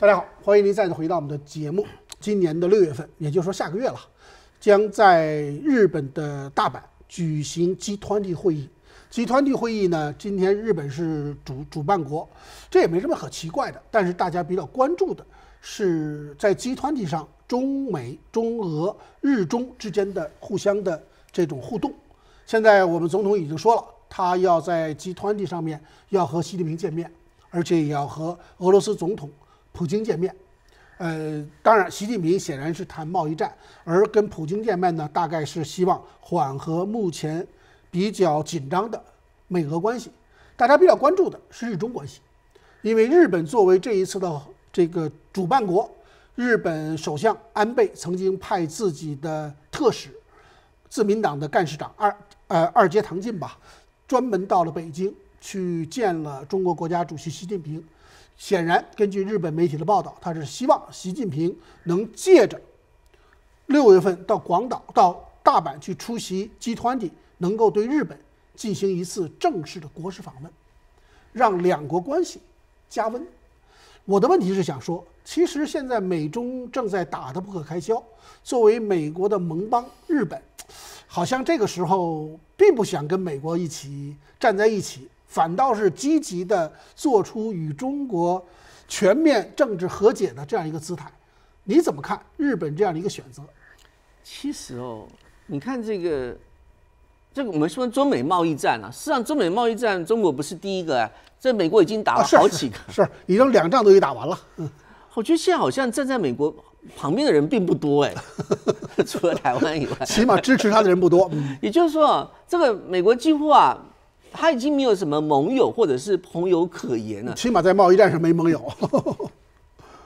大家好，欢迎您再次回到我们的节目。今年的六月份，也就是说下个月了，将在日本的大阪举行集团级会议。集团级会议呢，今天日本是主主办国，这也没什么很奇怪的。但是大家比较关注的是，在集团级上，中美、中俄、日中之间的互相的这种互动。现在我们总统已经说了，他要在集团级上面要和习近平见面，而且也要和俄罗斯总统。普京见面，呃，当然，习近平显然是谈贸易战，而跟普京见面呢，大概是希望缓和目前比较紧张的美俄关系。大家比较关注的是日中关系，因为日本作为这一次的这个主办国，日本首相安倍曾经派自己的特使、自民党的干事长二呃二阶堂进吧，专门到了北京去见了中国国家主席习近平。显然，根据日本媒体的报道，他是希望习近平能借着六月份到广岛、到大阪去出席集团的，能够对日本进行一次正式的国事访问，让两国关系加温。我的问题是想说，其实现在美中正在打得不可开交，作为美国的盟邦，日本好像这个时候并不想跟美国一起站在一起。反倒是积极的做出与中国全面政治和解的这样一个姿态，你怎么看日本这样的一个选择？其实哦，你看这个，这个我们说中美贸易战啊，实际上中美贸易战中国不是第一个哎，在美国已经打了好几个，是已经两仗都已经打完了。嗯，我觉得现在好像站在美国旁边的人并不多哎，除了台湾以外，起码支持他的人不多。也就是说，这个美国几乎啊。他已经没有什么盟友或者是朋友可言了，起码在贸易战上没盟友。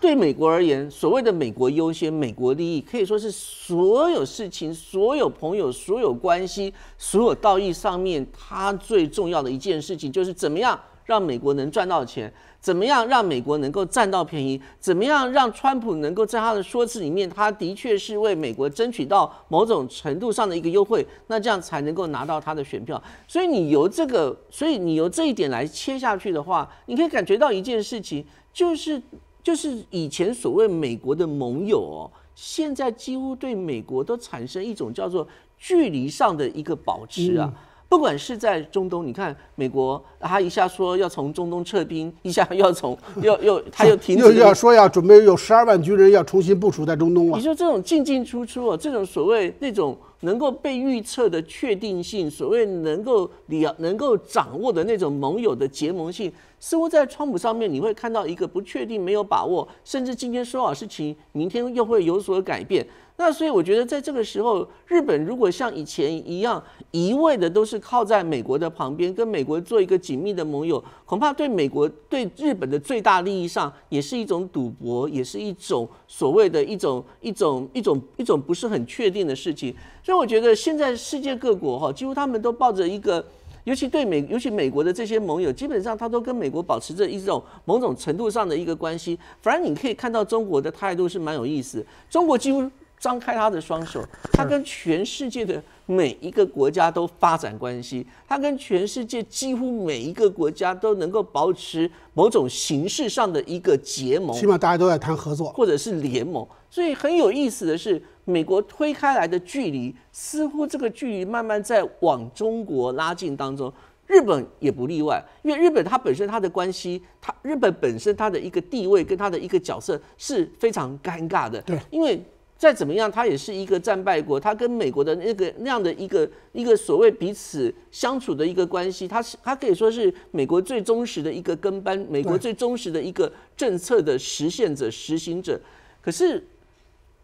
对美国而言，所谓的“美国优先”“美国利益”，可以说是所有事情、所有朋友、所有关系、所有道义上面，他最重要的一件事情就是怎么样。让美国能赚到钱，怎么样让美国能够占到便宜？怎么样让川普能够在他的说辞里面，他的确是为美国争取到某种程度上的一个优惠？那这样才能够拿到他的选票。所以你由这个，所以你由这一点来切下去的话，你可以感觉到一件事情，就是就是以前所谓美国的盟友，哦，现在几乎对美国都产生一种叫做距离上的一个保持啊。不管是在中东，你看美国，他一下说要从中东撤兵，一下要从，要又他又停，又要说要准备有十二万军人要重新部署在中东了。你说这种进进出出啊，这种所谓那种能够被预测的确定性，所谓能够了能够掌握的那种盟友的结盟性，似乎在川普上面你会看到一个不确定、没有把握，甚至今天说好事情，明天又会有所改变。那所以我觉得，在这个时候，日本如果像以前一样一味的都是靠在美国的旁边，跟美国做一个紧密的盟友，恐怕对美国对日本的最大利益上，也是一种赌博，也是一种所谓的一种一种一种一种不是很确定的事情。所以我觉得，现在世界各国哈，几乎他们都抱着一个，尤其对美，尤其美国的这些盟友，基本上他都跟美国保持着一种某种程度上的一个关系。反而你可以看到中国的态度是蛮有意思，中国几乎。张开他的双手，他跟全世界的每一个国家都发展关系，他跟全世界几乎每一个国家都能够保持某种形式上的一个结盟。起码大家都在谈合作或者是联盟。所以很有意思的是，美国推开来的距离，似乎这个距离慢慢在往中国拉近当中，日本也不例外。因为日本它本身它的关系，它日本本身它的一个地位跟它的一个角色是非常尴尬的。对，因为。再怎么样，他也是一个战败国，他跟美国的那个那样的一个一个所谓彼此相处的一个关系，他是他可以说是美国最忠实的一个跟班，美国最忠实的一个政策的实现者、实行者。可是，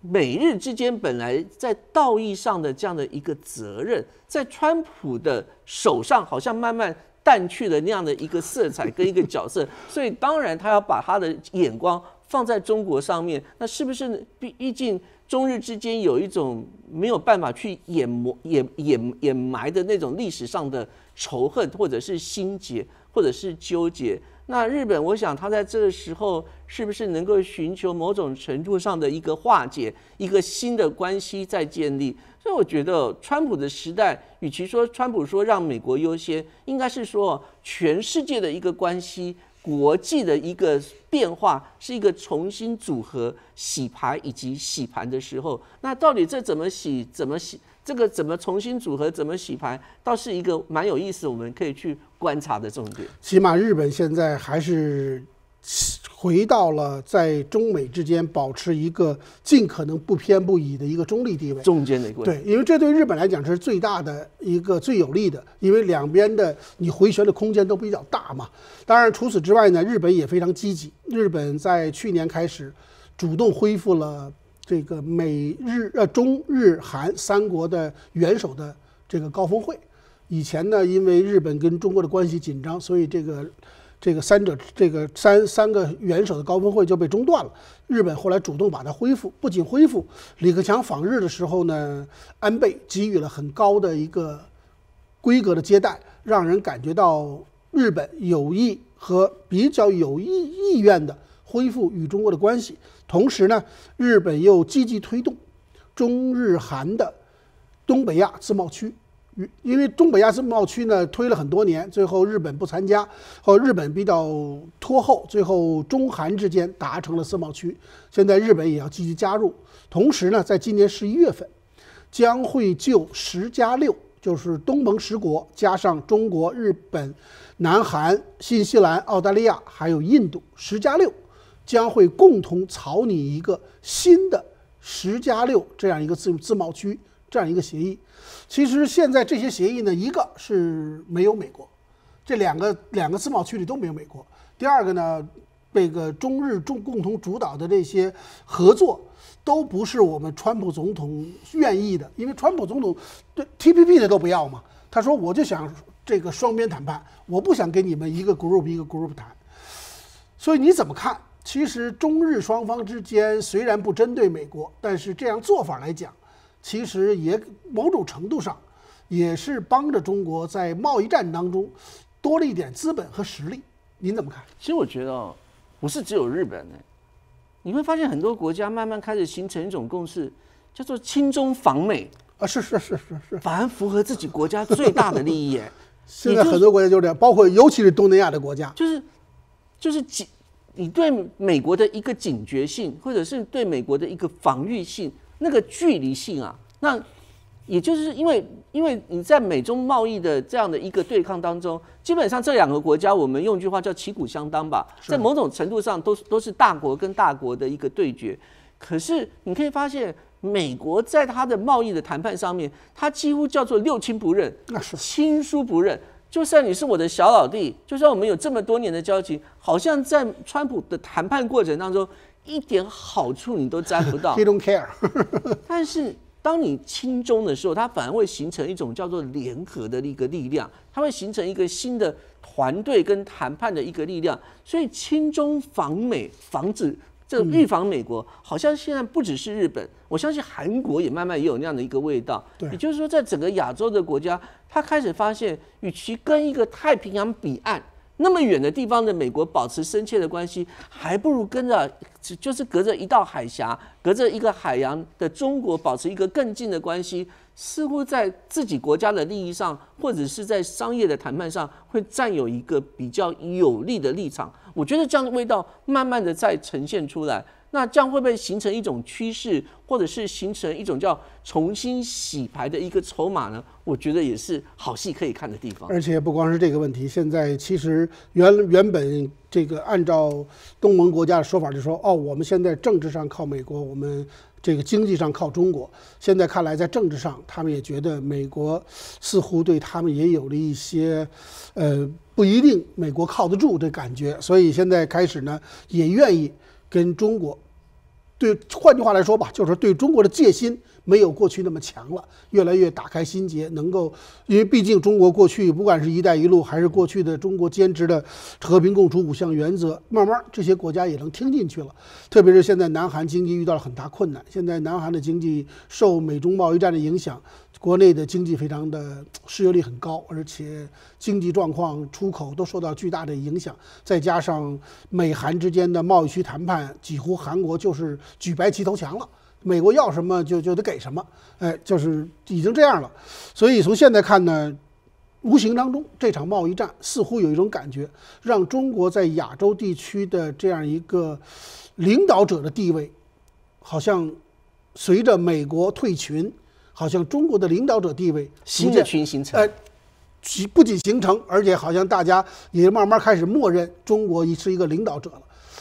美日之间本来在道义上的这样的一个责任，在川普的手上好像慢慢淡去了那样的一个色彩跟一个角色，所以当然他要把他的眼光放在中国上面，那是不是毕竟？中日之间有一种没有办法去掩抹、掩掩掩埋的那种历史上的仇恨，或者是心结，或者是纠结。那日本，我想他在这个时候是不是能够寻求某种程度上的一个化解，一个新的关系再建立？所以我觉得，川普的时代，与其说川普说让美国优先，应该是说全世界的一个关系。国际的一个变化是一个重新组合、洗牌以及洗盘的时候，那到底这怎么洗、怎么洗这个怎么重新组合、怎么洗盘，倒是一个蛮有意思，我们可以去观察的重点。起码日本现在还是。回到了在中美之间保持一个尽可能不偏不倚的一个中立地位，中间的一个对，因为这对日本来讲是最大的一个最有利的，因为两边的你回旋的空间都比较大嘛。当然除此之外呢，日本也非常积极，日本在去年开始主动恢复了这个美日呃中日韩三国的元首的这个高峰会。以前呢，因为日本跟中国的关系紧张，所以这个。这个三者，这个三三个元首的高峰会就被中断了。日本后来主动把它恢复，不仅恢复，李克强访日的时候呢，安倍给予了很高的一个规格的接待，让人感觉到日本有意和比较有意意愿的恢复与中国的关系。同时呢，日本又积极推动中日韩的东北亚自贸区。因为中北亚自贸区呢推了很多年，最后日本不参加，和日本比较拖后，最后中韩之间达成了自贸区。现在日本也要积极加入，同时呢，在今年十一月份，将会就十加六，就是东盟十国加上中国、日本、南韩、新西兰、澳大利亚，还有印度，十加六，将会共同草拟一个新的十加六这样一个自自贸区。这样一个协议，其实现在这些协议呢，一个是没有美国，这两个两个自贸区里都没有美国。第二个呢，这个中日中共同主导的这些合作，都不是我们川普总统愿意的，因为川普总统对 T P P 的都不要嘛，他说我就想这个双边谈判，我不想跟你们一个 group 一个 group 谈。所以你怎么看？其实中日双方之间虽然不针对美国，但是这样做法来讲。其实也某种程度上，也是帮着中国在贸易战当中多了一点资本和实力。您怎么看？其实我觉得哦，不是只有日本呢，你会发现很多国家慢慢开始形成一种共识，叫做“亲中防美”。啊，是是是是是，反而符合自己国家最大的利益耶。现在很多国家就是这样，包括尤其是东南亚的国家。就是就是警，你对美国的一个警觉性，或者是对美国的一个防御性。那个距离性啊，那也就是因为，因为你在美中贸易的这样的一个对抗当中，基本上这两个国家，我们用一句话叫旗鼓相当吧，在某种程度上都是都是大国跟大国的一个对决。可是你可以发现，美国在它的贸易的谈判上面，它几乎叫做六亲不认，那是亲疏不认。就算你是我的小老弟，就算我们有这么多年的交情，好像在川普的谈判过程当中。一点好处你都沾不到。He don't care。但是当你轻中的时候，它反而会形成一种叫做联合的一个力量，它会形成一个新的团队跟谈判的一个力量。所以轻中防美，防止这个预防美国，好像现在不只是日本，我相信韩国也慢慢也有那样的一个味道。也就是说，在整个亚洲的国家，它开始发现，与其跟一个太平洋彼岸。那么远的地方的美国保持深切的关系，还不如跟着，就是隔着一道海峡、隔着一个海洋的中国保持一个更近的关系，似乎在自己国家的利益上，或者是在商业的谈判上，会占有一个比较有利的立场。我觉得这样的味道慢慢的在呈现出来。那这样会不会形成一种趋势，或者是形成一种叫重新洗牌的一个筹码呢？我觉得也是好戏可以看的地方。而且不光是这个问题，现在其实原原本这个按照东盟国家的说法，就说哦，我们现在政治上靠美国，我们这个经济上靠中国。现在看来，在政治上，他们也觉得美国似乎对他们也有了一些，呃，不一定美国靠得住的感觉。所以现在开始呢，也愿意。跟中国，对，换句话来说吧，就是对中国的戒心没有过去那么强了，越来越打开心结，能够，因为毕竟中国过去不管是一带一路，还是过去的中国坚持的和平共处五项原则，慢慢这些国家也能听进去了。特别是现在南韩经济遇到了很大困难，现在南韩的经济受美中贸易战的影响。国内的经济非常的 失业率很高，而且经济状况、出口都受到巨大的影响。再加上美韩之间的贸易区谈判，几乎韩国就是举白旗投降了。美国要什么就就得给什么，哎，就是已经这样了。所以从现在看呢，无形当中这场贸易战似乎有一种感觉，让中国在亚洲地区的这样一个领导者的地位，好像随着美国退群。好像中国的领导者地位逐渐形成，呃，不仅形成，而且好像大家也慢慢开始默认中国已是一个领导者了。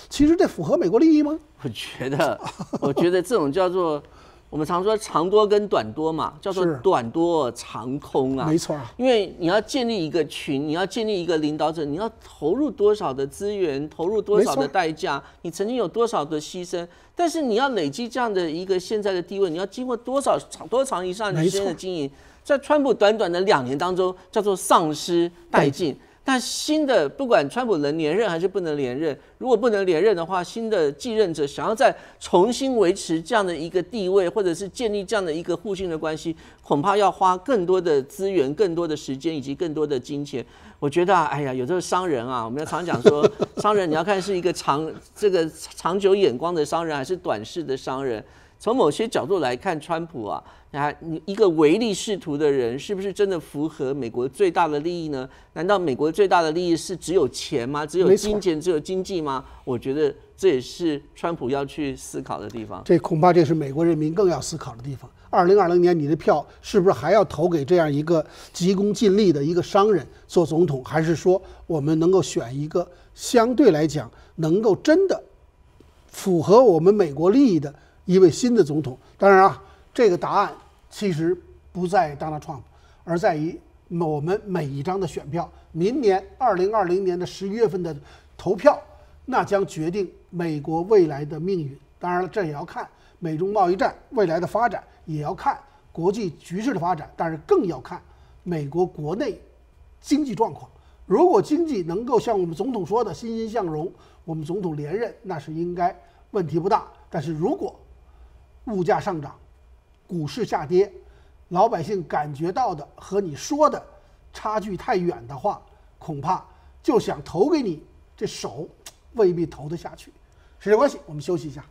其实这符合美国利益吗？我觉得，我觉得这种叫做。我们常说长多跟短多嘛，叫做短多长空啊。没错，因为你要建立一个群，你要建立一个领导者，你要投入多少的资源，投入多少的代价，你曾经有多少的牺牲，但是你要累积这样的一个现在的地位，你要经过多少长多长以上时间的经营，在川普短短的两年当中，叫做丧失殆尽。那新的不管川普能连任还是不能连任，如果不能连任的话，新的继任者想要再重新维持这样的一个地位，或者是建立这样的一个互信的关系，恐怕要花更多的资源、更多的时间以及更多的金钱。我觉得，啊，哎呀，有这个商人啊，我们要常讲说，商人你要看是一个长这个长久眼光的商人，还是短视的商人。从某些角度来看，川普啊，啊，一个唯利是图的人，是不是真的符合美国最大的利益呢？难道美国最大的利益是只有钱吗？只有金钱，只有经济吗？我觉得这也是川普要去思考的地方。这恐怕这是美国人民更要思考的地方。二零二零年，你的票是不是还要投给这样一个急功近利的一个商人做总统？还是说我们能够选一个相对来讲能够真的符合我们美国利益的？一位新的总统，当然啊，这个答案其实不在 Donald Trump，而在于我们每一张的选票。明年二零二零年的十一月份的投票，那将决定美国未来的命运。当然了，这也要看美中贸易战未来的发展，也要看国际局势的发展，但是更要看美国国内经济状况。如果经济能够像我们总统说的欣欣向荣，我们总统连任那是应该问题不大。但是如果，物价上涨，股市下跌，老百姓感觉到的和你说的差距太远的话，恐怕就想投给你，这手未必投得下去。时间关系，我们休息一下。